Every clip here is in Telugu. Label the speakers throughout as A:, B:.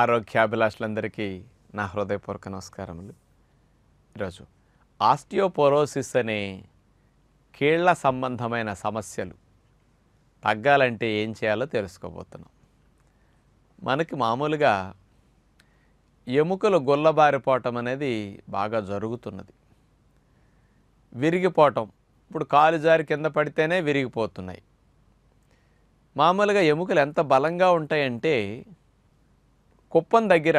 A: ఆరోగ్యాభిలాషులందరికీ నా హృదయపూర్వక నమస్కారములు ఈరోజు ఆస్టియోపోరోసిస్ అనే కీళ్ల సంబంధమైన సమస్యలు తగ్గాలంటే ఏం చేయాలో తెలుసుకోబోతున్నాం మనకి మామూలుగా ఎముకలు గుల్లబారిపోవటం అనేది బాగా జరుగుతున్నది విరిగిపోవటం ఇప్పుడు కాలు జారి కింద పడితేనే విరిగిపోతున్నాయి మామూలుగా ఎముకలు ఎంత బలంగా ఉంటాయంటే కుప్పం దగ్గర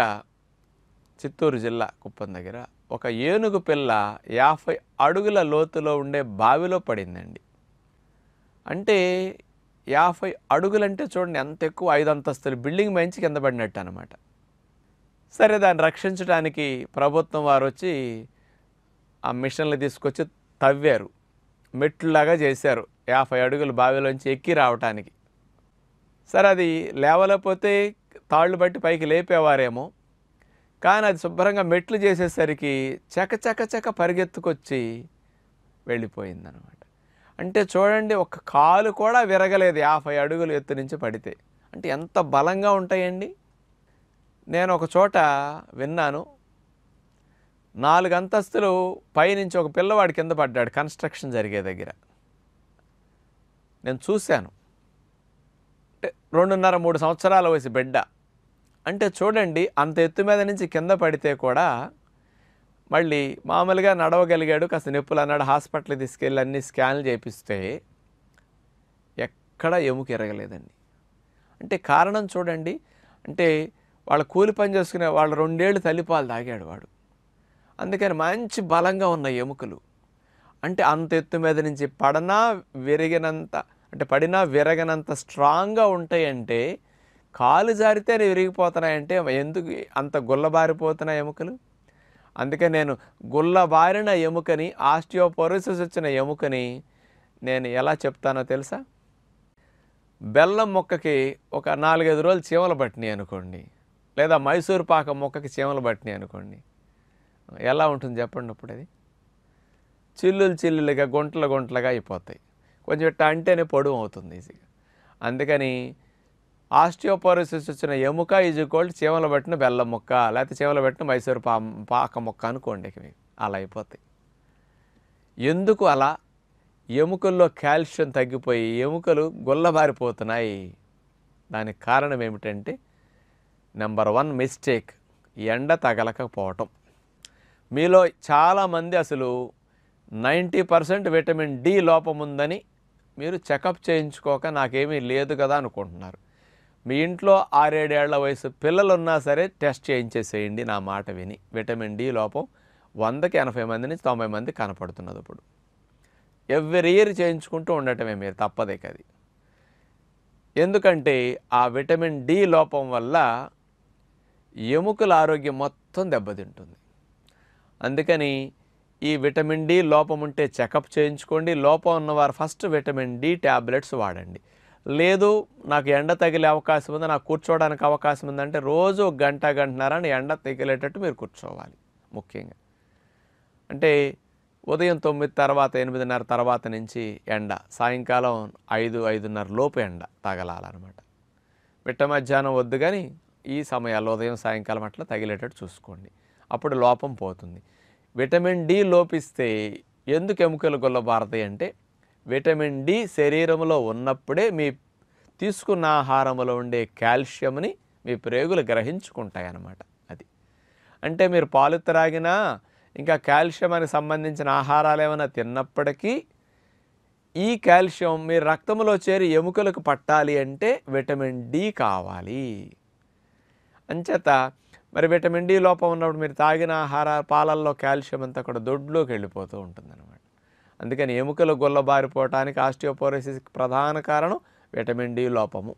A: చిత్తూరు జిల్లా కుప్పం దగ్గర ఒక ఏనుగు పిల్ల యాభై అడుగుల లోతులో ఉండే బావిలో పడిందండి అంటే యాభై అడుగులంటే చూడండి ఎంత ఎక్కువ ఐదు అంతస్తులు బిల్డింగ్ మంచి కింద పడినట్టు అనమాట సరే దాన్ని రక్షించడానికి ప్రభుత్వం వారు వచ్చి ఆ మిషన్లు తీసుకొచ్చి తవ్వారు మెట్లులాగా చేశారు యాభై అడుగులు బావిలోంచి ఎక్కి రావటానికి సరే అది లేవలేకపోతే తాళ్ళు బట్టి పైకి లేపేవారేమో కానీ అది శుభ్రంగా మెట్లు చేసేసరికి చక చక చక పరిగెత్తుకొచ్చి వెళ్ళిపోయిందనమాట అంటే చూడండి ఒక కాలు కూడా విరగలేదు యాభై అడుగులు ఎత్తు నుంచి పడితే అంటే ఎంత బలంగా ఉంటాయండి నేను ఒక చోట విన్నాను నాలుగు అంతస్తులు పైనుంచి ఒక పిల్లవాడి కింద పడ్డాడు కన్స్ట్రక్షన్ జరిగే దగ్గర నేను చూశాను అంటే రెండున్నర మూడు సంవత్సరాల వయసు బిడ్డ అంటే చూడండి అంత ఎత్తు మీద నుంచి కింద పడితే కూడా మళ్ళీ మామూలుగా నడవగలిగాడు కాస్త నొప్పులు అన్నాడు హాస్పిటల్కి తీసుకెళ్ళి అన్ని స్కాన్లు చేపిస్తే ఎక్కడా ఎముక ఎరగలేదండి అంటే కారణం చూడండి అంటే వాళ్ళ కూలి పని చేసుకునే వాళ్ళు రెండేళ్ళు తల్లిపాలు తాగాడు వాడు అందుకని మంచి బలంగా ఉన్న ఎముకలు అంటే అంత ఎత్తు మీద నుంచి పడినా విరిగినంత అంటే పడినా విరగనంత స్ట్రాంగ్గా ఉంటాయంటే కాలు జారితే విరిగిపోతున్నాయంటే ఎందుకు అంత గుల్లబారిపోతున్న ఎముకలు అందుకే నేను గుల్లబారిన ఎముకని ఆస్టియోపొరోసిస్ వచ్చిన ఎముకని నేను ఎలా చెప్తానో తెలుసా బెల్లం మొక్కకి ఒక నాలుగైదు రోజులు చీమలు పట్టినాయి అనుకోండి లేదా మైసూర్ పాక మొక్కకి చీమలు పట్టినాయి అనుకోండి ఎలా ఉంటుంది చెప్పండి అప్పుడు అది చిల్లులు చిల్లులుగా గుంటలు గుంటలుగా అయిపోతాయి కొంచెం ఇట్లా అంటేనే పొడువు అవుతుంది ఈజీగా అందుకని ఆస్టియోపోరోసిస్ వచ్చిన ఎముక ఈజ్ కోల్డ్ చీమలు పెట్టిన బెల్లం ముక్క లేకపోతే చీమలు పెట్టిన మైసూరు పా పాక ముక్క అనుకోండి మీకు అలా అయిపోతాయి ఎందుకు అలా ఎముకల్లో కాల్షియం తగ్గిపోయి ఎముకలు గుల్లబారిపోతున్నాయి దానికి కారణం ఏమిటంటే నెంబర్ వన్ మిస్టేక్ ఎండ తగలకపోవటం మీలో చాలామంది అసలు నైంటీ పర్సెంట్ విటమిన్ డి లోపం ఉందని మీరు చెకప్ చేయించుకోక నాకేమీ లేదు కదా అనుకుంటున్నారు మీ ఇంట్లో ఆరేడేళ్ల వయసు పిల్లలున్నా సరే టెస్ట్ చేయించేసేయండి నా మాట విని విటమిన్ డి లోపం వందకి ఎనభై మంది నుంచి తొంభై మంది కనపడుతున్నది ఇప్పుడు ఎవ్రీ ఇయర్ చేయించుకుంటూ ఉండటమే మీరు తప్పదే కది ఎందుకంటే ఆ విటమిన్ డి లోపం వల్ల ఎముకల ఆరోగ్యం మొత్తం దెబ్బతింటుంది అందుకని ఈ విటమిన్ డి లోపం ఉంటే చెకప్ చేయించుకోండి లోపం ఉన్నవారు ఫస్ట్ విటమిన్ డి ట్యాబ్లెట్స్ వాడండి లేదు నాకు ఎండ తగిలే అవకాశం ఉంది నాకు కూర్చోవడానికి అవకాశం ఉందంటే రోజు గంట అని ఎండ తగిలేటట్టు మీరు కూర్చోవాలి ముఖ్యంగా అంటే ఉదయం తొమ్మిది తర్వాత ఎనిమిదిన్నర తర్వాత నుంచి ఎండ సాయంకాలం ఐదు ఐదున్నర లోపు ఎండ తగలాలన్నమాట పిట్ట మధ్యాహ్నం వద్దు కానీ ఈ సమయాల్లో ఉదయం సాయంకాలం అట్లా తగిలేటట్టు చూసుకోండి అప్పుడు లోపం పోతుంది విటమిన్ డి లోపిస్తే ఎందుకు ఎముకలు గొల్లబారతాయి అంటే విటమిన్ డి శరీరంలో ఉన్నప్పుడే మీ తీసుకున్న ఆహారంలో ఉండే కాల్షియంని మీ ప్రేగులు గ్రహించుకుంటాయి అన్నమాట అది అంటే మీరు పాలు త్రాగినా ఇంకా కాల్షియానికి సంబంధించిన ఆహారాలు ఏమైనా తిన్నప్పటికీ ఈ కాల్షియం మీ రక్తంలో చేరి ఎముకలకు పట్టాలి అంటే విటమిన్ డి కావాలి అంచేత మరి విటమిన్ డి లోపం ఉన్నప్పుడు మీరు తాగిన ఆహార పాలల్లో కాల్షియం అంతా కూడా దొడ్లోకి వెళ్ళిపోతూ ఉంటుందన్నమాట అందుకని ఎముకలు గుల్లబారిపోవటానికి ఆస్టియోపోరోసిస్ ప్రధాన కారణం విటమిన్ డి లోపము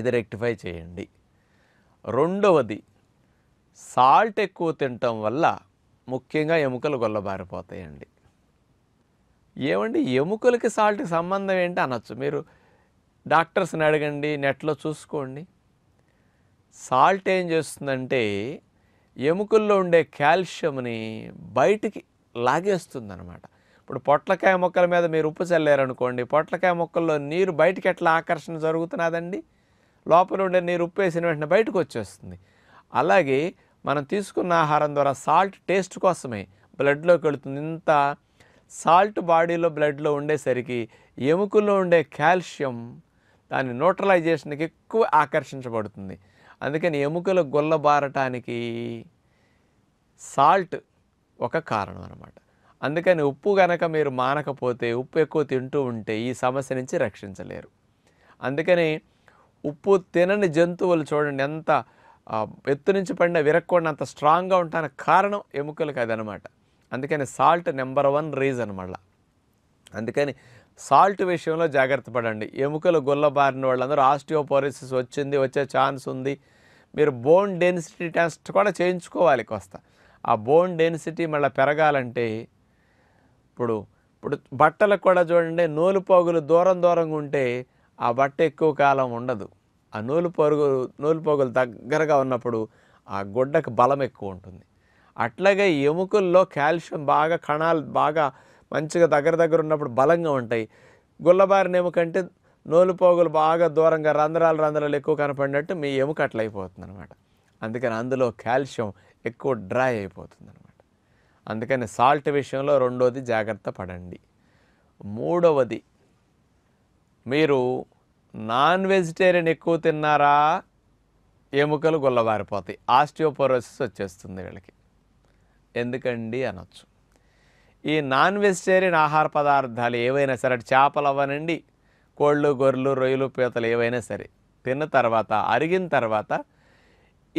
A: ఇది రెక్టిఫై చేయండి రెండవది సాల్ట్ ఎక్కువ తినటం వల్ల ముఖ్యంగా ఎముకలు గొల్లబారిపోతాయండి ఏమండి ఎముకలకి సాల్ట్కి సంబంధం ఏంటి అనొచ్చు మీరు డాక్టర్స్ని అడగండి నెట్లో చూసుకోండి సాల్ట్ ఏం చేస్తుందంటే ఎముకల్లో ఉండే కాల్షియంని బయటికి అనమాట ఇప్పుడు పొట్లకాయ మొక్కల మీద మీరు ఉప్పు చల్లారనుకోండి పొట్లకాయ మొక్కల్లో నీరు బయటకు ఎట్లా ఆకర్షణ జరుగుతున్నదండి లోపల ఉండే నీరు ఉప్పు వేసిన వెంటనే బయటకు వచ్చేస్తుంది అలాగే మనం తీసుకున్న ఆహారం ద్వారా సాల్ట్ టేస్ట్ కోసమే బ్లడ్లోకి వెళుతుంది ఇంత సాల్ట్ బాడీలో బ్లడ్లో ఉండేసరికి ఎముకల్లో ఉండే కాల్షియం దాని న్యూట్రలైజేషన్కి ఎక్కువ ఆకర్షించబడుతుంది అందుకని ఎముకలు గుల్లబారటానికి సాల్ట్ ఒక కారణం అనమాట అందుకని ఉప్పు కనుక మీరు మానకపోతే ఉప్పు ఎక్కువ తింటూ ఉంటే ఈ సమస్య నుంచి రక్షించలేరు అందుకని ఉప్పు తినని జంతువులు చూడండి ఎంత ఎత్తు నుంచి పడిన విరక్కుండా అంత స్ట్రాంగ్గా ఉంటానికి కారణం ఎముకలకు అదనమాట అందుకని సాల్ట్ నెంబర్ వన్ రీజన్ మళ్ళా అందుకని సాల్ట్ విషయంలో జాగ్రత్త పడండి ఎముకలు గొల్లబారిన వాళ్ళందరూ ఆస్టియోపోరిసిస్ వచ్చింది వచ్చే ఛాన్స్ ఉంది మీరు బోన్ డెన్సిటీ టెస్ట్ కూడా చేయించుకోవాలి కొస్త ఆ బోన్ డెన్సిటీ మళ్ళీ పెరగాలంటే ఇప్పుడు ఇప్పుడు బట్టలకు కూడా చూడండి నూలు పోగులు దూరం దూరంగా ఉంటే ఆ బట్ట ఎక్కువ కాలం ఉండదు ఆ నూలు పొరుగు నూలు దగ్గరగా ఉన్నప్పుడు ఆ గుడ్డకు బలం ఎక్కువ ఉంటుంది అట్లాగే ఎముకల్లో కాల్షియం బాగా కణాలు బాగా మంచిగా దగ్గర దగ్గర ఉన్నప్పుడు బలంగా ఉంటాయి గుల్లబారిన ఎముకంటే నూలుపోగులు పోగులు బాగా దూరంగా రంధ్రాలు రంధ్రాలు ఎక్కువ కనపడినట్టు మీ ఎముక అట్లయిపోతుంది అనమాట అందుకని అందులో కాల్షియం ఎక్కువ డ్రై అయిపోతుంది అనమాట అందుకని సాల్ట్ విషయంలో రెండోది జాగ్రత్త పడండి మూడవది మీరు నాన్ వెజిటేరియన్ ఎక్కువ తిన్నారా ఎముకలు గొల్లబారిపోతాయి ఆస్టియోపోరోసిస్ వచ్చేస్తుంది వీళ్ళకి ఎందుకండి అనొచ్చు ఈ నాన్ వెజిటేరియన్ ఆహార పదార్థాలు ఏవైనా సరే చేపలు అవ్వనండి కోళ్ళు గొర్రెలు రొయ్యలు పీతలు ఏవైనా సరే తిన్న తర్వాత అరిగిన తర్వాత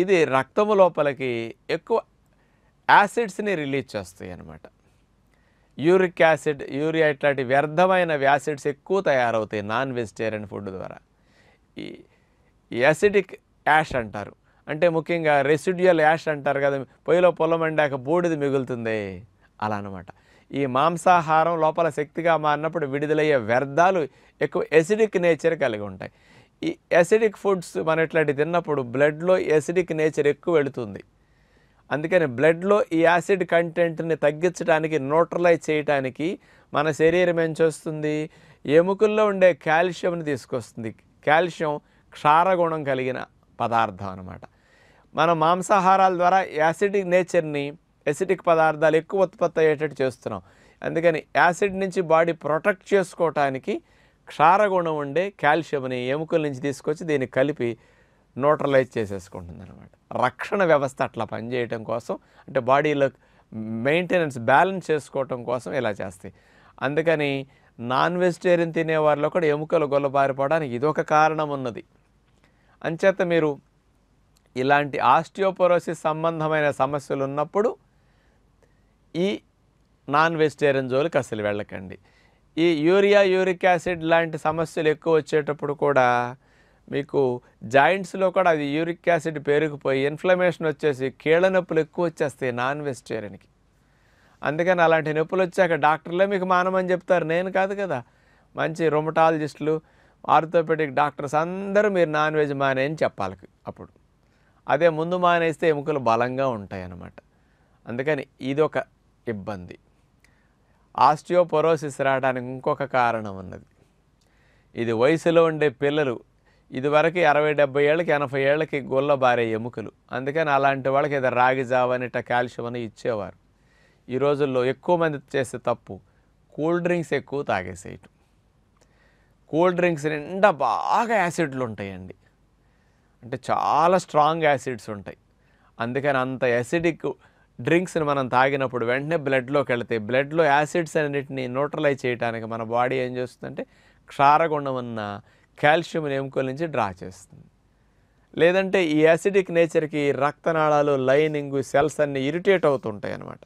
A: ఇది రక్తము లోపలికి ఎక్కువ యాసిడ్స్ని రిలీజ్ చేస్తాయి అన్నమాట యూరిక్ యాసిడ్ యూరియా ఇట్లాంటి వ్యర్థమైన యాసిడ్స్ ఎక్కువ తయారవుతాయి నాన్ వెజిటేరియన్ ఫుడ్ ద్వారా ఈ యాసిడిక్ యాష్ అంటారు అంటే ముఖ్యంగా రెసిడ్యుయల్ యాష్ అంటారు కదా పొయ్యిలో పొలం అండాక బూడిది మిగులుతుంది అలా అనమాట ఈ మాంసాహారం లోపల శక్తిగా మారినప్పుడు విడుదలయ్యే వ్యర్థాలు ఎక్కువ ఎసిడిక్ నేచర్ కలిగి ఉంటాయి ఈ ఎసిడిక్ ఫుడ్స్ మనం ఇట్లాంటి తిన్నప్పుడు బ్లడ్లో ఎసిడిక్ నేచర్ ఎక్కువ వెళుతుంది అందుకని బ్లడ్లో ఈ యాసిడ్ కంటెంట్ని తగ్గించడానికి న్యూట్రలైజ్ చేయడానికి మన శరీరం ఏం చేస్తుంది ఎముకల్లో ఉండే కాల్షియంని తీసుకొస్తుంది కాల్షియం క్షారగుణం కలిగిన పదార్థం అనమాట మన మాంసాహారాల ద్వారా యాసిడిక్ నేచర్ని ఎసిడిక్ పదార్థాలు ఎక్కువ ఉత్పత్తి అయ్యేటట్టు చేస్తున్నాం అందుకని యాసిడ్ నుంచి బాడీ ప్రొటెక్ట్ చేసుకోవటానికి క్షారగుణం ఉండే కాల్షియంని ఎముకల నుంచి తీసుకొచ్చి దీన్ని కలిపి న్యూట్రలైజ్ చేసేసుకుంటుంది అనమాట రక్షణ వ్యవస్థ అట్లా పనిచేయటం కోసం అంటే బాడీలో మెయింటెనెన్స్ బ్యాలెన్స్ చేసుకోవటం కోసం ఇలా చేస్తాయి అందుకని నాన్ వెజిటేరియన్ తినేవారిలో కూడా ఎముకలు గొల్లబారిపోవడానికి ఇదొక కారణం ఉన్నది అంచేత మీరు ఇలాంటి ఆస్టియోపోరోసిస్ సంబంధమైన సమస్యలు ఉన్నప్పుడు ఈ నాన్ వెజిటేరియన్ జోలికి అసలు వెళ్ళకండి ఈ యూరియా యూరిక్ యాసిడ్ లాంటి సమస్యలు ఎక్కువ వచ్చేటప్పుడు కూడా మీకు జాయింట్స్లో కూడా అది యూరిక్ యాసిడ్ పేరుకుపోయి ఇన్ఫ్లమేషన్ వచ్చేసి కీళ్ళ నొప్పులు ఎక్కువ వచ్చేస్తాయి నాన్ వెజిటేరియన్కి అందుకని అలాంటి నొప్పులు వచ్చాక డాక్టర్లే మీకు మానమని చెప్తారు నేను కాదు కదా మంచి రొమటాలజిస్టులు ఆర్థోపెడిక్ డాక్టర్స్ అందరూ మీరు నాన్ వెజ్ మానేయని చెప్పాలి అప్పుడు అదే ముందు మానేస్తే ఎముకలు బలంగా ఉంటాయి అన్నమాట అందుకని ఇదొక ఇబ్బంది ఆస్టియోపొరోసిస్ రావడానికి ఇంకొక కారణం ఉన్నది ఇది వయసులో ఉండే పిల్లలు ఇదివరకు అరవై డెబ్బై ఏళ్ళకి ఎనభై ఏళ్ళకి గొల్ల బారే ఎముకలు అందుకని అలాంటి వాళ్ళకి ఏదో రాగి జావనిట కాల్షియం అని ఇచ్చేవారు ఈ రోజుల్లో ఎక్కువ మంది చేసే తప్పు కూల్ డ్రింక్స్ ఎక్కువ తాగేసేయటం కూల్ డ్రింక్స్ నిండా బాగా యాసిడ్లు ఉంటాయండి అంటే చాలా స్ట్రాంగ్ యాసిడ్స్ ఉంటాయి అందుకని అంత యాసిడిక్ డ్రింక్స్ని మనం తాగినప్పుడు వెంటనే బ్లడ్లోకి వెళితే బ్లడ్లో యాసిడ్స్ అన్నింటినీ న్యూట్రలైజ్ చేయడానికి మన బాడీ ఏం చేస్తుందంటే క్షారగుండం ఉన్న కాల్షియం ఎముకల నుంచి డ్రా చేస్తుంది లేదంటే ఈ యాసిడిక్ నేచర్కి రక్తనాళాలు లైనింగ్ సెల్స్ అన్నీ ఇరిటేట్ అవుతుంటాయి అన్నమాట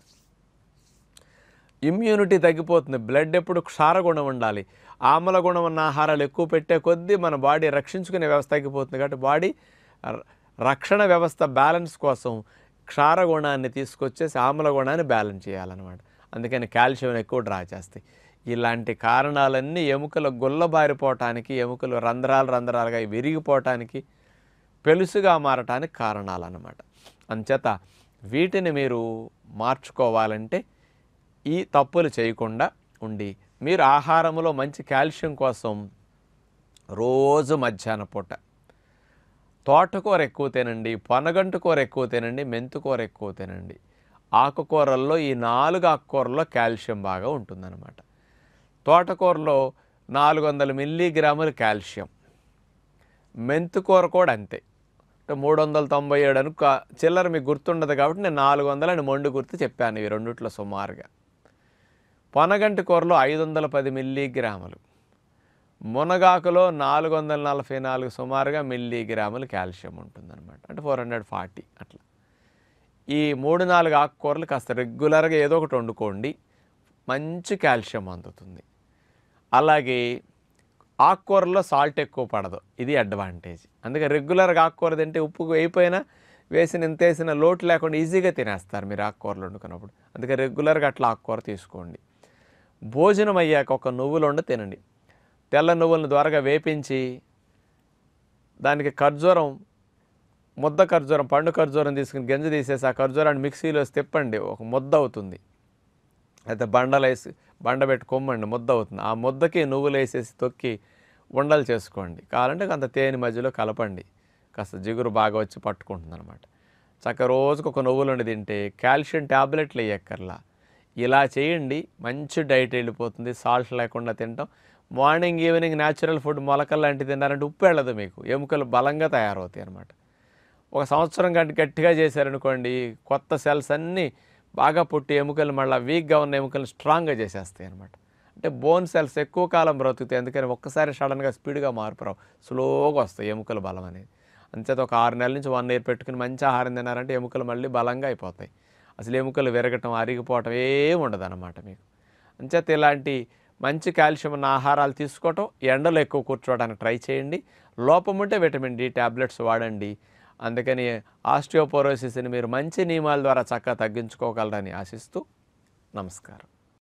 A: ఇమ్యూనిటీ తగ్గిపోతుంది బ్లడ్ ఎప్పుడు క్షారగుణం ఉండాలి ఆమ్ల గుణం ఉన్న ఆహారాలు ఎక్కువ పెట్టే కొద్దీ మన బాడీ రక్షించుకునే వ్యవస్థ తగ్గిపోతుంది కాబట్టి బాడీ రక్షణ వ్యవస్థ బ్యాలెన్స్ కోసం క్షారగుణాన్ని తీసుకొచ్చేసి ఆమ్ల గుణాన్ని బ్యాలెన్స్ చేయాలన్నమాట అందుకని కాల్షియం ఎక్కువ డ్రా చేస్తాయి ఇలాంటి కారణాలన్నీ ఎముకలు గుల్లబారిపోవటానికి ఎముకలు రంధ్రాలు రంధ్రాలుగా విరిగిపోవటానికి పెలుసుగా మారటానికి కారణాలు అన్నమాట అంచేత వీటిని మీరు మార్చుకోవాలంటే ఈ తప్పులు చేయకుండా ఉండి మీరు ఆహారంలో మంచి కాల్షియం కోసం రోజు మధ్యాహ్న పూట తోటకూర ఎక్కువ తినండి పనగంటు కూర ఎక్కువ తినండి మెంతుకూర ఎక్కువ తినండి ఆకుకూరల్లో ఈ నాలుగు ఆకుకూరల్లో కాల్షియం బాగా ఉంటుందన్నమాట తోటకూరలో నాలుగు వందల మిల్లీగ్రాముల కాల్షియం మెంతుకూర కూడా అంతే అంటే మూడు వందల తొంభై ఏడు అనుక చిల్లర మీకు గుర్తుండదు కాబట్టి నేను నాలుగు వందలని మొండు గుర్తు చెప్పాను ఇవి రెండిట్లో సుమారుగా పొనగంటి కూరలో ఐదు వందల పది మిల్లీగ్రాములు మునగాకులో నాలుగు వందల నలభై నాలుగు సుమారుగా మిల్లీగ్రాములు కాల్షియం ఉంటుందన్నమాట అంటే ఫోర్ హండ్రెడ్ ఫార్టీ అట్లా ఈ మూడు నాలుగు ఆకుకూరలు కాస్త రెగ్యులర్గా ఏదో ఒకటి వండుకోండి మంచి కాల్షియం అందుతుంది అలాగే ఆకుకూరలో సాల్ట్ ఎక్కువ పడదు ఇది అడ్వాంటేజ్ అందుకే రెగ్యులర్గా ఆకుకూర తింటే ఉప్పు అయిపోయినా వేసిన ఇంత వేసిన లోటు లేకుండా ఈజీగా తినేస్తారు మీరు ఆకుకూరలు వండుకున్నప్పుడు అందుకే రెగ్యులర్గా అట్లా ఆకుకూర తీసుకోండి భోజనం అయ్యాక ఒక నువ్వులు వండు తినండి తెల్ల నువ్వులను ద్వారాగా వేపించి దానికి ఖర్జూరం ముద్ద ఖర్జూరం పండు ఖర్జూరం తీసుకుని గంజ తీసేసి ఆ ఖర్జూరాన్ని మిక్సీలో తిప్పండి ఒక ముద్ద అవుతుంది అయితే బండలేసి బండ పెట్టుకోమండి ముద్ద అవుతుంది ఆ ముద్దకి నువ్వులు వేసేసి తొక్కి ఉండలు చేసుకోండి కావాలంటే కొంత తేనె మధ్యలో కలపండి కాస్త జిగురు బాగా వచ్చి పట్టుకుంటుంది అనమాట చక్క రోజుకు ఒక నువ్వులుండి తింటే కాల్షియం ట్యాబ్లెట్లు వేయక్కర్లా ఇలా చేయండి మంచి డైట్ వెళ్ళిపోతుంది సాల్ట్ లేకుండా తింటాం మార్నింగ్ ఈవినింగ్ న్యాచురల్ ఫుడ్ మొలకలు లాంటివి తిన్నారంటే ఉప్పు వెళ్ళదు మీకు ఎముకలు బలంగా తయారవుతాయి అనమాట ఒక సంవత్సరం కంటే గట్టిగా చేశారనుకోండి కొత్త సెల్స్ అన్నీ బాగా పుట్టి ఎముకలు మళ్ళీ వీక్గా ఉన్న ఎముకలను స్ట్రాంగ్గా చేసేస్తాయి అనమాట అంటే బోన్ సెల్స్ ఎక్కువ కాలం బ్రతుకుతాయి అందుకని ఒక్కసారి సడన్గా స్పీడ్గా మార్పు రావు స్లోగా వస్తాయి ఎముకలు బలం అనేది అంతేత ఒక ఆరు నెలల నుంచి వన్ ఇయర్ పెట్టుకుని మంచి ఆహారం తినాలంటే ఎముకలు మళ్ళీ బలంగా అయిపోతాయి అసలు ఎముకలు విరగటం అరిగిపోవటం ఏమి ఉండదు అనమాట మీకు అంచేత ఇలాంటి మంచి కాల్షియం ఉన్న ఆహారాలు తీసుకోవటం ఎండలో ఎక్కువ కూర్చోవడానికి ట్రై చేయండి లోపం ఉంటే విటమిన్ డి ట్యాబ్లెట్స్ వాడండి అందుకని ఆస్టియోపోరోసిస్ని మీరు మంచి నియమాల ద్వారా చక్కగా తగ్గించుకోగలరని ఆశిస్తూ నమస్కారం